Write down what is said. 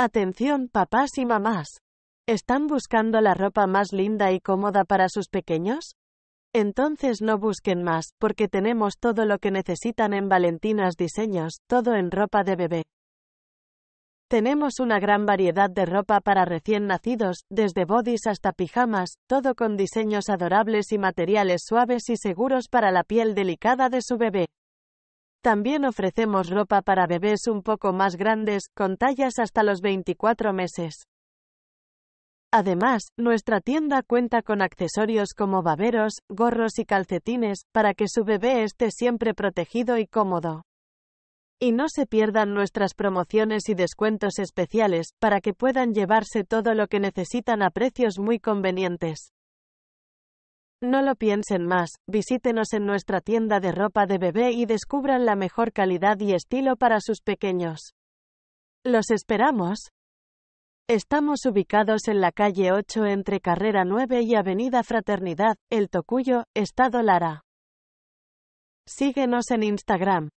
Atención papás y mamás. ¿Están buscando la ropa más linda y cómoda para sus pequeños? Entonces no busquen más, porque tenemos todo lo que necesitan en Valentinas Diseños, todo en ropa de bebé. Tenemos una gran variedad de ropa para recién nacidos, desde bodys hasta pijamas, todo con diseños adorables y materiales suaves y seguros para la piel delicada de su bebé. También ofrecemos ropa para bebés un poco más grandes, con tallas hasta los 24 meses. Además, nuestra tienda cuenta con accesorios como baberos, gorros y calcetines, para que su bebé esté siempre protegido y cómodo. Y no se pierdan nuestras promociones y descuentos especiales, para que puedan llevarse todo lo que necesitan a precios muy convenientes. No lo piensen más, visítenos en nuestra tienda de ropa de bebé y descubran la mejor calidad y estilo para sus pequeños. Los esperamos. Estamos ubicados en la calle 8 entre Carrera 9 y Avenida Fraternidad, El Tocuyo, Estado Lara. Síguenos en Instagram.